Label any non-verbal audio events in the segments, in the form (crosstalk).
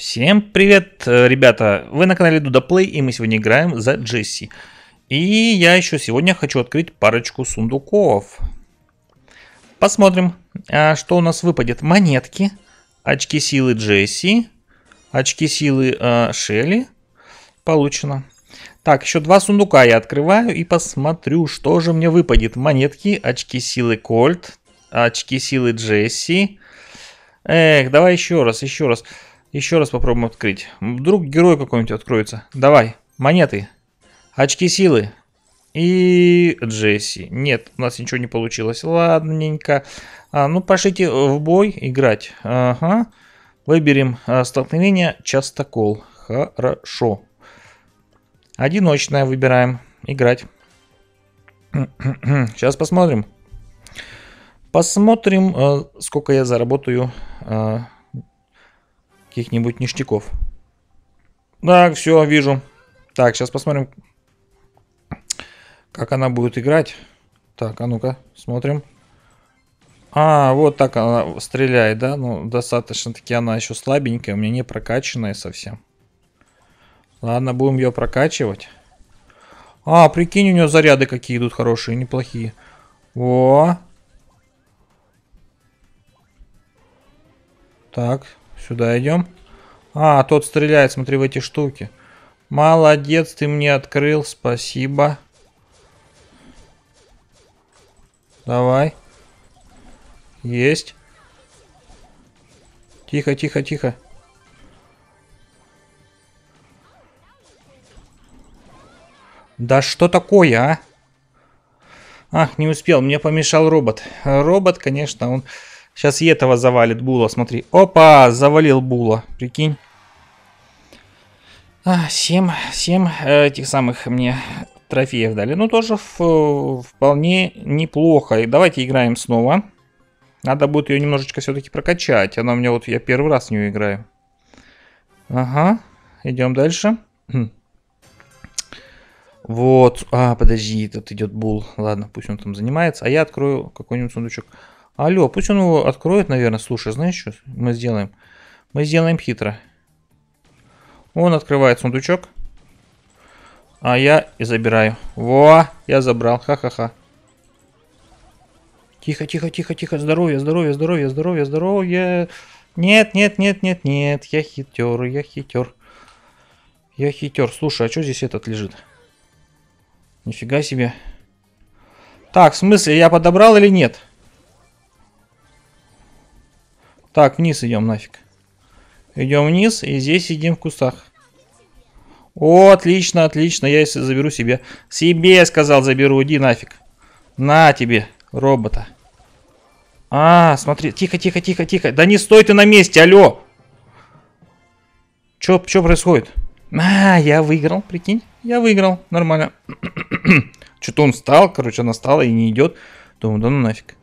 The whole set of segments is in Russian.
Всем привет, э, ребята! Вы на канале Duda Play и мы сегодня играем за Джесси. И я еще сегодня хочу открыть парочку сундуков. Посмотрим, а, что у нас выпадет. Монетки, очки силы Джесси, очки силы э, Шелли. Получено. Так, еще два сундука я открываю и посмотрю, что же мне выпадет. Монетки, очки силы Кольт, очки силы Джесси. Эх, давай еще раз, еще раз. Еще раз. Еще раз попробуем открыть. Вдруг герой какой-нибудь откроется. Давай, монеты. Очки силы. И Джесси. Нет, у нас ничего не получилось. Ладненько. А, ну, пошлите в бой играть. Ага. Выберем а, столкновение частокол. Хорошо. Одиночное выбираем. Играть. (clears throat) Сейчас посмотрим. Посмотрим, э, сколько я заработаю э, каких-нибудь ништяков. Так, все, вижу. Так, сейчас посмотрим, как она будет играть. Так, а ну-ка, смотрим. А, вот так она стреляет, да? Ну, достаточно-таки она еще слабенькая, у меня не прокачанная совсем. Ладно, будем ее прокачивать. А, прикинь, у нее заряды какие идут хорошие, неплохие. Во. Так, Сюда идем. А, тот стреляет, смотри, в эти штуки. Молодец, ты мне открыл, спасибо. Давай. Есть. Тихо, тихо, тихо. Да что такое, а? Ах, не успел, мне помешал робот. Робот, конечно, он Сейчас и этого завалит Була, смотри. Опа, завалил Була, прикинь. А, 7, 7 э, этих самых мне трофеев дали. Ну, тоже в, вполне неплохо. И давайте играем снова. Надо будет ее немножечко все-таки прокачать. Она у меня вот, я первый раз в нее играю. Ага, идем дальше. (clears throat) Вот, а, подожди, тут идет бул. Ладно, пусть он там занимается. А я открою какой-нибудь сундучок. Алло, пусть он его откроет, наверное. Слушай, знаешь, что мы сделаем? Мы сделаем хитро. Он открывает сундучок. А я и забираю. Во, я забрал. Ха-ха-ха. Тихо, тихо, тихо, тихо. Здоровье, здоровье, здоровье, здоровье, здоровье. Нет, нет, нет, нет, нет. Я хитер, я хитер. Я хитер. Слушай, а что здесь этот лежит? Нифига себе. Так, в смысле, я подобрал или нет? Нет. Так, вниз идем нафиг. Идем вниз и здесь сидим в кустах. О, отлично, отлично. Я заберу себе. Себе, я сказал, заберу. Иди нафиг. На тебе, робота. А, смотри. Тихо, тихо, тихо, тихо. Да не стой ты на месте, алло. Чё, чё происходит? А, я выиграл, прикинь. Я выиграл, нормально. (clears throat) Что-то он встал, короче, она встала и не идет. Думаю, да ну нафиг.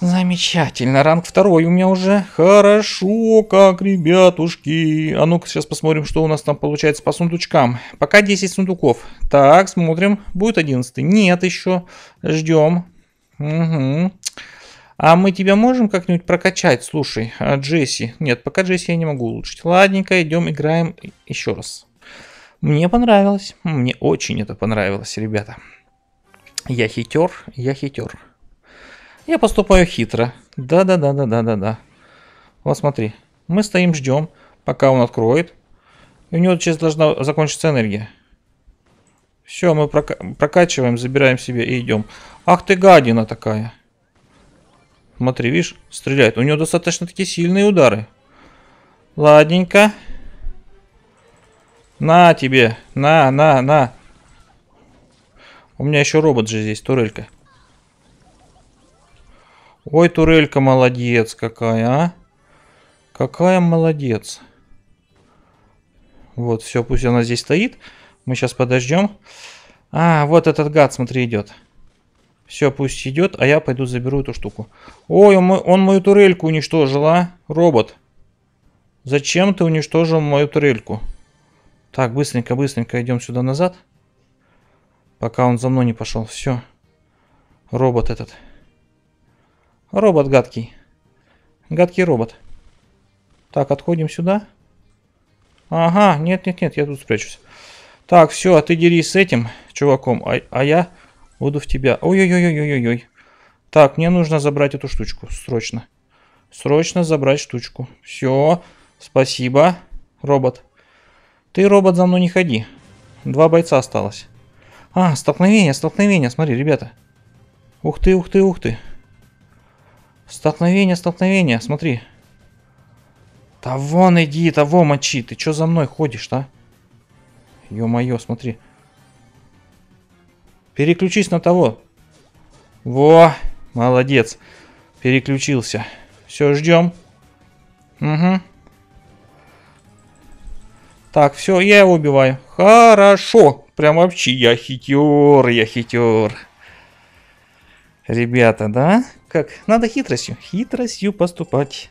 Замечательно, ранг второй у меня уже. Хорошо, как, ребятушки. А ну-ка сейчас посмотрим, что у нас там получается по сундучкам. Пока 10 сундуков. Так, смотрим. Будет 11. Нет еще. Ждем. Угу. А мы тебя можем как-нибудь прокачать? Слушай, а Джесси. Нет, пока Джесси я не могу улучшить. Ладненько, идем играем еще раз. Мне понравилось. Мне очень это понравилось, ребята. Я хитер, я хитер. Я поступаю хитро. Да-да-да-да-да-да-да. Вот смотри. Мы стоим, ждем, пока он откроет. И у него сейчас должна закончиться энергия. Все, мы прока прокачиваем, забираем себе и идем. Ах ты гадина такая. Смотри, видишь, стреляет. У него достаточно такие сильные удары. Ладненько. На тебе. На, на, на. У меня еще робот же здесь, турелька. Ой, турелька молодец какая, а. Какая молодец. Вот, все, пусть она здесь стоит. Мы сейчас подождем. А, вот этот гад, смотри, идет. Все, пусть идет, а я пойду заберу эту штуку. Ой, он, он мою турельку уничтожил, а? Робот. Зачем ты уничтожил мою турельку? Так, быстренько, быстренько идем сюда назад. Пока он за мной не пошел. Все. Робот этот. Робот гадкий. Гадкий робот. Так, отходим сюда. Ага, нет-нет-нет, я тут спрячусь. Так, все, а ты дерись с этим чуваком, а, а я буду в тебя. Ой-ой-ой-ой-ой-ой. Так, мне нужно забрать эту штучку, срочно. Срочно забрать штучку. Все, спасибо, робот. Ты, робот, за мной не ходи. Два бойца осталось. А, столкновение, столкновение, смотри, ребята. Ух ты, ух ты, ух ты. Столкновение, столкновение, смотри. Того иди, того мочи. Ты чё за мной ходишь да? Ё-моё, смотри. Переключись на того. Во, молодец. Переключился. Все, ждем. Угу. Так, все, я его убиваю. Хорошо. Прям вообще я хитер, я хитер. Ребята, да? Как? Надо хитростью. Хитростью поступать.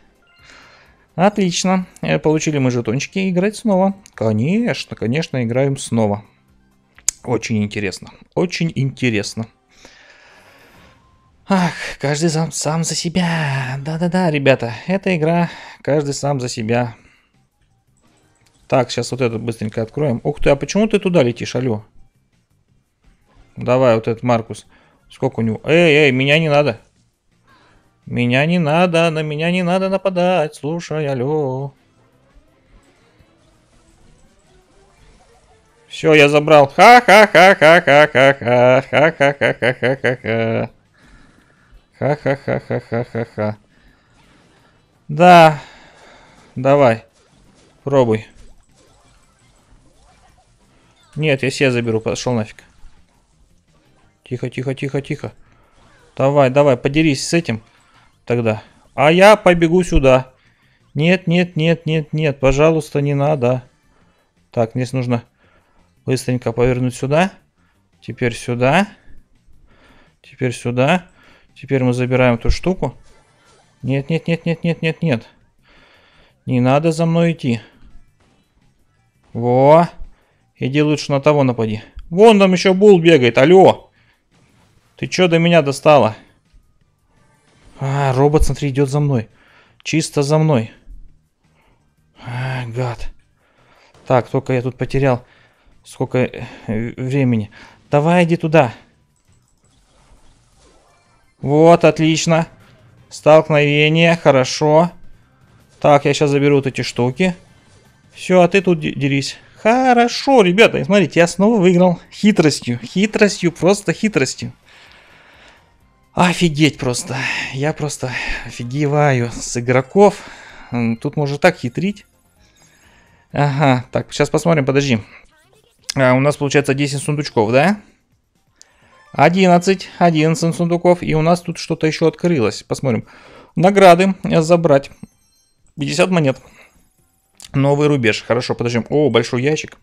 Отлично. Э, получили мы жетончики. Играть снова. Конечно, конечно, играем снова. Очень интересно. Очень интересно. Ах, каждый сам, сам за себя. Да-да-да, ребята, эта игра каждый сам за себя. Так, сейчас вот это быстренько откроем. Ух ты, а почему ты туда летишь, алло? Давай вот этот Маркус. Сколько у него? Эй, эй, меня не надо. Меня не надо, на меня не надо нападать. Слушай, алло. Все, я забрал. Ха-ха-ха-ха-ха-ха-ха-ха-ха-ха-ха-ха-ха-ха. Ха-ха-ха-ха-ха-ха-ха. Да. Давай. Пробуй. Нет, я себе заберу. Пошел нафиг. Тихо, тихо, тихо, тихо. Давай, давай, подерись с этим тогда. А я побегу сюда. Нет, нет, нет, нет, нет, пожалуйста, не надо. Так, мне нужно быстренько повернуть сюда. Теперь сюда. Теперь сюда. Теперь мы забираем эту штуку. Нет, нет, нет, нет, нет, нет, нет. Не надо за мной идти. Во. Иди лучше на того напади. Вон там еще Бул бегает, алло. Ты что до меня достала? А, робот, смотри, идет за мной. Чисто за мной. А, гад. Так, только я тут потерял сколько э, времени. Давай, иди туда. Вот, отлично. Столкновение, хорошо. Так, я сейчас заберу вот эти штуки. Все, а ты тут дерись. Хорошо, ребята, смотрите, я снова выиграл хитростью. Хитростью, просто хитростью. Офигеть просто. Я просто офигеваю с игроков. Тут можно так хитрить. Ага, так, сейчас посмотрим, подожди. А, у нас получается 10 сундучков, да? 11, 11 сундуков. И у нас тут что-то еще открылось. Посмотрим. Награды забрать. 50 монет. Новый рубеж. Хорошо, Подожди, О, большой ящик.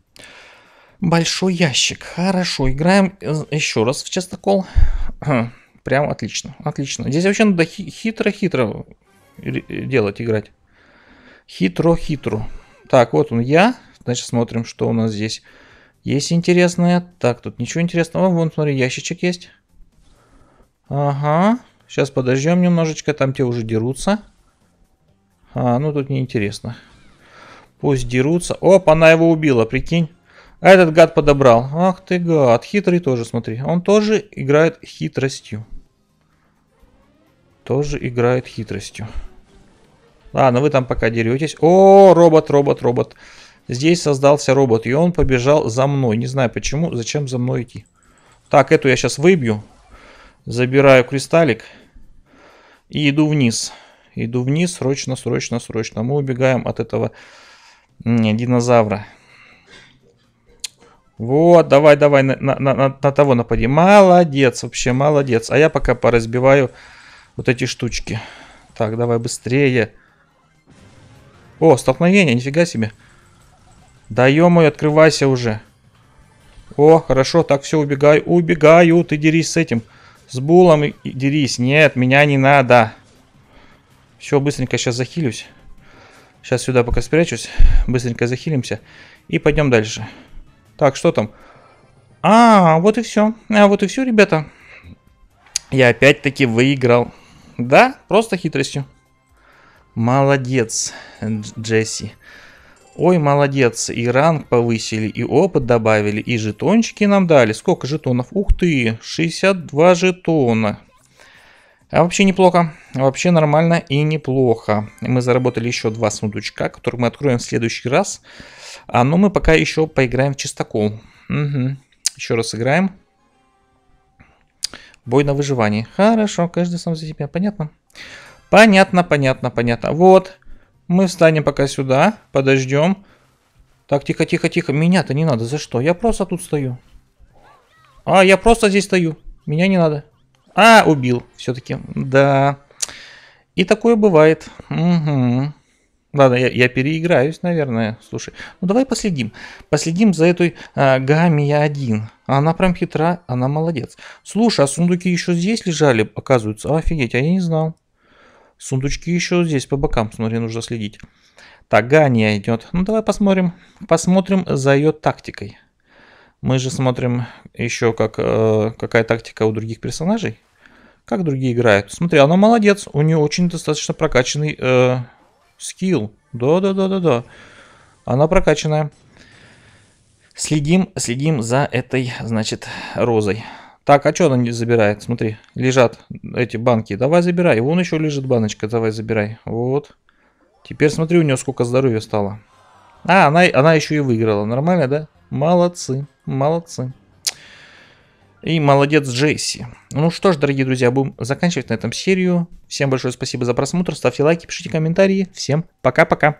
Большой ящик. Хорошо, играем э, еще раз в частокол. Хм. Прям отлично, отлично. Здесь вообще надо хитро-хитро делать, играть. Хитро-хитро. Так, вот он я. Значит, смотрим, что у нас здесь есть интересное. Так, тут ничего интересного. Вон, смотри, ящичек есть. Ага. Сейчас подождем немножечко, там те уже дерутся. А, ну тут неинтересно. Пусть дерутся. Оп, она его убила, прикинь. А этот гад подобрал. Ах ты гад, хитрый тоже, смотри. Он тоже играет хитростью. Тоже играет хитростью. Ладно, вы там пока деретесь. О, робот, робот, робот. Здесь создался робот, и он побежал за мной. Не знаю почему, зачем за мной идти. Так, эту я сейчас выбью. Забираю кристаллик. И иду вниз. Иду вниз, срочно, срочно, срочно. Мы убегаем от этого не, динозавра. Вот, давай, давай, на, на, на, на того напади. Молодец, вообще молодец. А я пока поразбиваю вот эти штучки. Так, давай быстрее. О, столкновение, нифига себе. Да -мо, открывайся уже. О, хорошо, так, все, убегай, убегаю, ты дерись с этим. С Булом и, и дерись. Нет, меня не надо. Все, быстренько сейчас захилюсь. Сейчас сюда пока спрячусь. Быстренько захилимся. И пойдем дальше. Так, что там? А, вот и все. А, вот и все, ребята. Я опять-таки выиграл. Да, просто хитростью. Молодец, Джесси. Ой, молодец, и ранг повысили, и опыт добавили, и жетончики нам дали. Сколько жетонов? Ух ты, 62 жетона. А вообще неплохо, вообще нормально и неплохо. Мы заработали еще два сундучка, которые мы откроем в следующий раз. А, но ну, мы пока еще поиграем в чистокол. Угу. Еще раз играем. Бой на выживание. Хорошо, каждый сам за себя. Понятно? Понятно, понятно, понятно. Вот. Мы встанем пока сюда. Подождем. Так, тихо, тихо, тихо. Меня-то не надо. За что? Я просто тут стою. А, я просто здесь стою. Меня не надо. А, убил все-таки. Да. И такое бывает. Угу. Ладно, я, я переиграюсь, наверное. Слушай, ну давай последим. Последим за этой э, а, Гамия-1. Она прям хитра, она молодец. Слушай, а сундуки еще здесь лежали, оказывается. Офигеть, а я не знал. Сундучки еще здесь по бокам, смотри, нужно следить. Так, Гания идет. Ну давай посмотрим. Посмотрим за ее тактикой. Мы же смотрим еще, как, э, какая тактика у других персонажей. Как другие играют. Смотри, она молодец. У нее очень достаточно прокачанный... Э, Скилл. Да-да-да-да-да. Она прокачанная. Следим, следим за этой, значит, розой. Так, а что она не забирает? Смотри, лежат эти банки. Давай забирай. Вон еще лежит баночка. Давай забирай. Вот. Теперь смотри, у нее сколько здоровья стало. А, она, она еще и выиграла. Нормально, да? Молодцы, молодцы. И молодец Джейси. Ну что ж, дорогие друзья, будем заканчивать на этом серию. Всем большое спасибо за просмотр, ставьте лайки, пишите комментарии. Всем пока-пока.